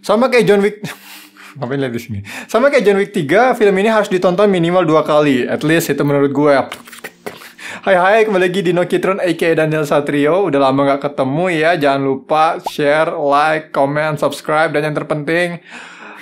Sama kayak John Wick. Ngapain lihat di sini? Sama kayak John Wick 3, film ini harus ditonton minimal dua kali. At least itu menurut gue. Hai hai, kembali lagi di Nokitron aka Daniel Satrio. Udah lama gak ketemu ya. Jangan lupa share, like, comment, subscribe, dan yang terpenting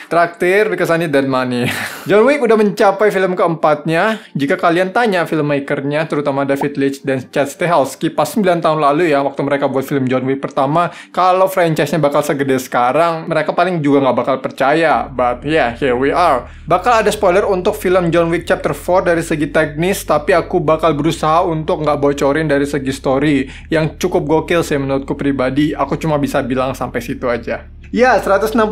Traktir because I need that money. John Wick udah mencapai film keempatnya. Jika kalian tanya filmmakernya, terutama David Leitch dan Chad Stahelski pas 9 tahun lalu ya, waktu mereka buat film John Wick pertama, kalau franchise-nya bakal segede sekarang, mereka paling juga nggak bakal percaya. But yeah, here we are. Bakal ada spoiler untuk film John Wick Chapter 4 dari segi teknis, tapi aku bakal berusaha untuk nggak bocorin dari segi story yang cukup gokil sih menurutku pribadi. Aku cuma bisa bilang sampai situ aja. Ya, 169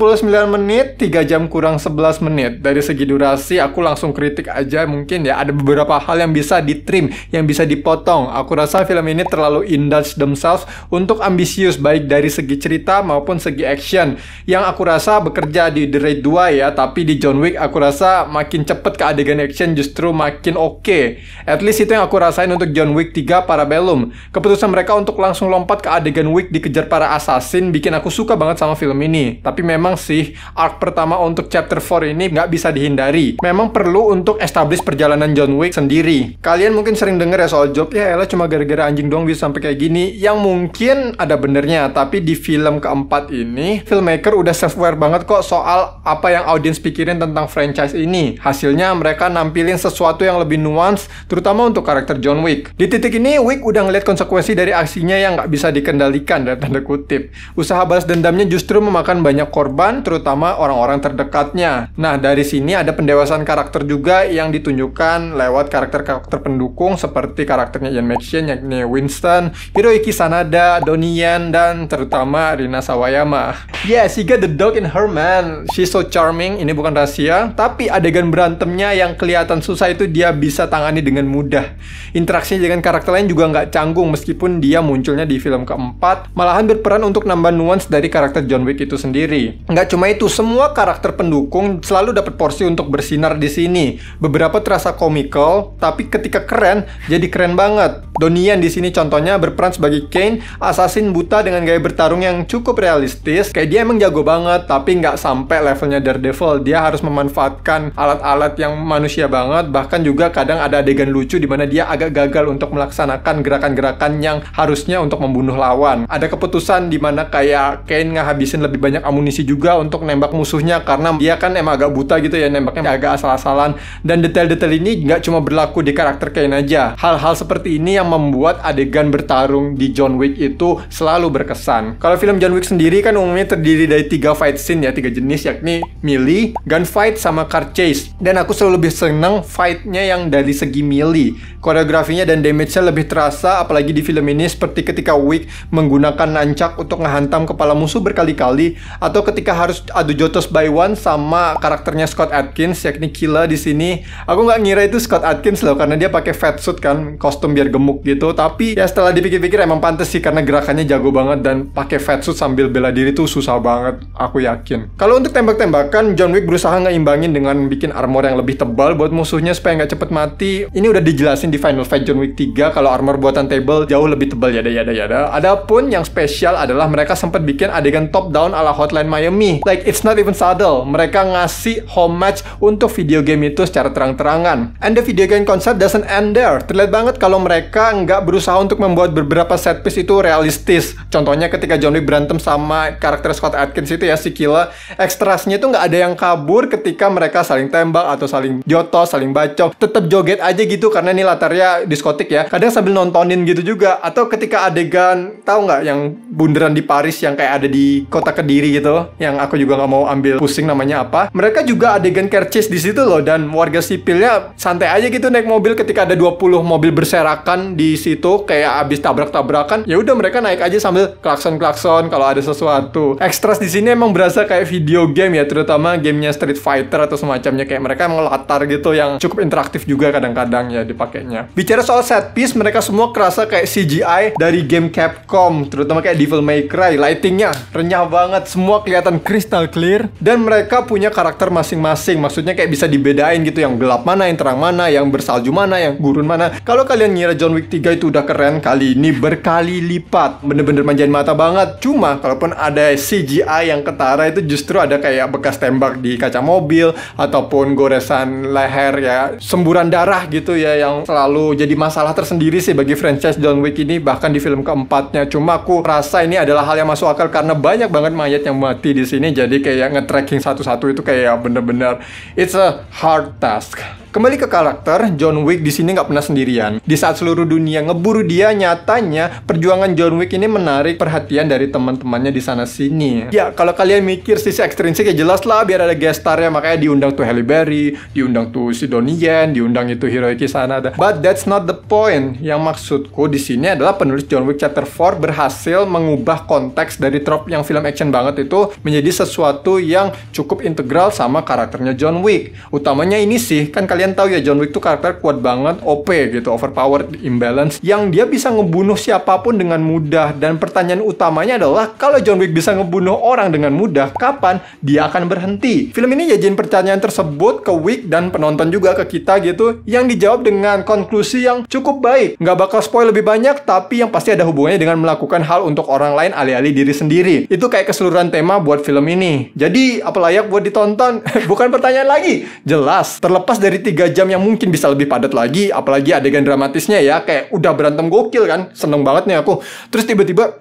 menit, 3 jam kurang 11 menit. Dari segi durasi aku langsung kritik aja mungkin ya ada beberapa hal yang bisa ditrim, yang bisa dipotong. Aku rasa film ini terlalu indulge themselves untuk ambisius baik dari segi cerita maupun segi action. Yang aku rasa bekerja di The Raid 2 ya, tapi di John Wick aku rasa makin cepet ke adegan action justru makin oke. Okay. At least itu yang aku rasain untuk John Wick 3 belum Keputusan mereka untuk langsung lompat ke adegan Wick dikejar para assassin bikin aku suka banget sama film ini. Tapi memang sih arc pertama untuk chapter 4 ini nggak bisa dihindari. Memang perlu untuk establish perjalanan John Wick sendiri. Kalian mungkin sering denger ya soal job, ya elah cuma gara-gara anjing doang bisa sampai kayak gini. Yang mungkin ada benernya, tapi di film keempat ini, filmmaker udah self banget kok soal apa yang audiens pikirin tentang franchise ini. Hasilnya mereka nampilin sesuatu yang lebih nuans, terutama untuk karakter John Wick. Di titik ini, Wick udah ngeliat konsekuensi dari aksinya yang nggak bisa dikendalikan, dan tanda kutip. Usaha balas dendamnya justru memakan banyak korban, terutama orang-orang terdekatnya. Nah, dari sini ada pendewasaan karakter juga yang ditunjukkan lewat karakter-karakter pendukung seperti karakternya Ian McShane, yakni Winston, Hiroki Sanada, Donnie Yen, dan terutama Rina Sawayama. Yeah, she got the dog in her man. She's so charming, ini bukan rahasia, tapi adegan berantemnya yang kelihatan susah itu dia bisa tangani dengan mudah. Interaksinya dengan karakter lain juga nggak canggung meskipun dia munculnya di film keempat, malahan berperan untuk nambah nuans dari karakter John Wick itu sendiri. Nggak cuma itu, semua karakter karakter pendukung selalu dapat porsi untuk bersinar di sini. Beberapa terasa komikal, tapi ketika keren, jadi keren banget. Donnie di sini contohnya berperan sebagai Kane, assassin buta dengan gaya bertarung yang cukup realistis. Kayak dia emang jago banget, tapi nggak sampai levelnya Daredevil. Dia harus memanfaatkan alat-alat yang manusia banget, bahkan juga kadang ada adegan lucu di mana dia agak gagal untuk melaksanakan gerakan-gerakan yang harusnya untuk membunuh lawan. Ada keputusan di mana kayak Kane ngehabisin lebih banyak amunisi juga untuk nembak musuhnya Iya, karena dia kan emang agak buta gitu ya nembaknya agak asal-asalan dan detail-detail ini nggak cuma berlaku di karakter Kane aja. Hal-hal seperti ini yang membuat adegan bertarung di John Wick itu selalu berkesan. Kalau film John Wick sendiri kan umumnya terdiri dari tiga fight scene ya tiga jenis yakni melee, gunfight sama car chase. Dan aku selalu lebih seneng fightnya yang dari segi melee. Koreografinya dan damage-nya lebih terasa apalagi di film ini seperti ketika Wick menggunakan nancak untuk ngehantam kepala musuh berkali-kali atau ketika harus adu jotos by Taiwan sama karakternya Scott Adkins yakni Kila di sini. Aku nggak ngira itu Scott Adkins loh karena dia pakai fat suit kan, kostum biar gemuk gitu. Tapi ya setelah dipikir-pikir emang pantas sih karena gerakannya jago banget dan pakai fat suit sambil bela diri tuh susah banget, aku yakin. Kalau untuk tembak-tembakan, John Wick berusaha ngeimbangin dengan bikin armor yang lebih tebal buat musuhnya supaya nggak cepet mati. Ini udah dijelasin di Final Fight John Wick 3 kalau armor buatan table jauh lebih tebal ya yada yada. Adapun yang spesial adalah mereka sempat bikin adegan top down ala Hotline Miami. Like it's not even sad Battle. Mereka ngasih homage untuk video game itu secara terang-terangan. And the video game concept doesn't end there. Terlihat banget kalau mereka nggak berusaha untuk membuat beberapa set piece itu realistis. Contohnya ketika John Wick berantem sama karakter Scott Atkins itu ya, si Killa. Ekstrasnya itu nggak ada yang kabur ketika mereka saling tembak atau saling joto, saling bacok. Tetap joget aja gitu karena ini latarnya diskotik ya. Kadang sambil nontonin gitu juga. Atau ketika adegan, tahu nggak yang bunderan di Paris yang kayak ada di kota Kediri gitu. Yang aku juga nggak mau ambil pusing namanya apa. Mereka juga adegan chase di situ loh dan warga sipilnya santai aja gitu naik mobil ketika ada 20 mobil berserakan di situ kayak abis tabrak-tabrakan. Ya udah mereka naik aja sambil klakson-klakson kalau ada sesuatu. Ekstras di sini emang berasa kayak video game ya terutama gamenya Street Fighter atau semacamnya kayak mereka emang latar gitu yang cukup interaktif juga kadang-kadang ya dipakainya. Bicara soal set piece mereka semua kerasa kayak CGI dari game Capcom terutama kayak Devil May Cry lightingnya renyah banget semua kelihatan kristal clear dan dan mereka punya karakter masing-masing maksudnya kayak bisa dibedain gitu yang gelap mana yang terang mana yang bersalju mana yang gurun mana kalau kalian ngira John Wick 3 itu udah keren kali ini berkali lipat bener-bener manjain mata banget cuma kalaupun ada CGI yang ketara itu justru ada kayak bekas tembak di kaca mobil ataupun goresan leher ya semburan darah gitu ya yang selalu jadi masalah tersendiri sih bagi franchise John Wick ini bahkan di film keempatnya cuma aku rasa ini adalah hal yang masuk akal karena banyak banget mayat yang mati di sini jadi kayak ngetrack ranking satu-satu itu kayak bener-bener it's a hard task Kembali ke karakter, John Wick di sini nggak pernah sendirian. Di saat seluruh dunia ngeburu dia, nyatanya perjuangan John Wick ini menarik perhatian dari teman-temannya di sana sini. Ya, kalau kalian mikir sisi ekstrinsik ya jelas lah biar ada guest star ya makanya diundang tuh Halle Berry, diundang tuh si Yen, diundang itu Hiroyuki ada. But that's not the point. Yang maksudku di sini adalah penulis John Wick Chapter 4 berhasil mengubah konteks dari trope yang film action banget itu menjadi sesuatu yang cukup integral sama karakternya John Wick. Utamanya ini sih, kan kalian kalian tahu ya John Wick tuh karakter kuat banget, OP gitu, overpowered, imbalance, yang dia bisa ngebunuh siapapun dengan mudah. Dan pertanyaan utamanya adalah kalau John Wick bisa ngebunuh orang dengan mudah, kapan dia akan berhenti? Film ini jadiin pertanyaan tersebut ke Wick dan penonton juga ke kita gitu, yang dijawab dengan konklusi yang cukup baik. Nggak bakal spoil lebih banyak, tapi yang pasti ada hubungannya dengan melakukan hal untuk orang lain alih-alih diri sendiri. Itu kayak keseluruhan tema buat film ini. Jadi, apa layak buat ditonton? Bukan pertanyaan lagi. Jelas, terlepas dari 3 jam yang mungkin bisa lebih padat lagi apalagi adegan dramatisnya ya kayak udah berantem gokil kan seneng banget nih aku terus tiba-tiba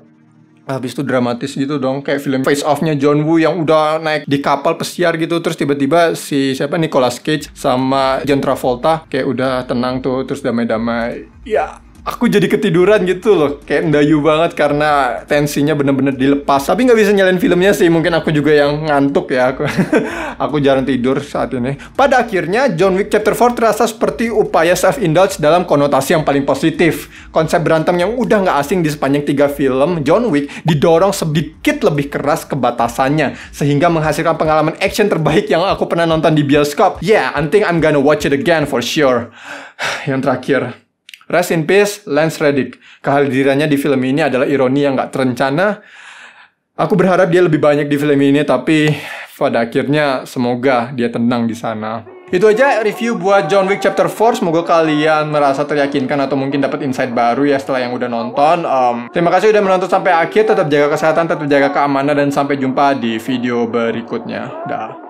habis itu dramatis gitu dong kayak film face offnya John Woo yang udah naik di kapal pesiar gitu terus tiba-tiba si siapa Nicolas Cage sama John Travolta kayak udah tenang tuh terus damai-damai ya aku jadi ketiduran gitu loh kayak ndayu banget karena tensinya bener-bener dilepas tapi nggak bisa nyalain filmnya sih mungkin aku juga yang ngantuk ya aku aku jarang tidur saat ini pada akhirnya John Wick Chapter 4 terasa seperti upaya self indulge dalam konotasi yang paling positif konsep berantem yang udah nggak asing di sepanjang tiga film John Wick didorong sedikit lebih keras ke batasannya sehingga menghasilkan pengalaman action terbaik yang aku pernah nonton di bioskop yeah I think I'm gonna watch it again for sure yang terakhir Rest in peace, Lance Reddick. Kehadirannya di film ini adalah ironi yang gak terencana. Aku berharap dia lebih banyak di film ini, tapi pada akhirnya semoga dia tenang di sana. Itu aja review buat John Wick Chapter 4. Semoga kalian merasa teryakinkan atau mungkin dapat insight baru ya setelah yang udah nonton. Um, terima kasih udah menonton sampai akhir. Tetap jaga kesehatan, tetap jaga keamanan, dan sampai jumpa di video berikutnya. Dah.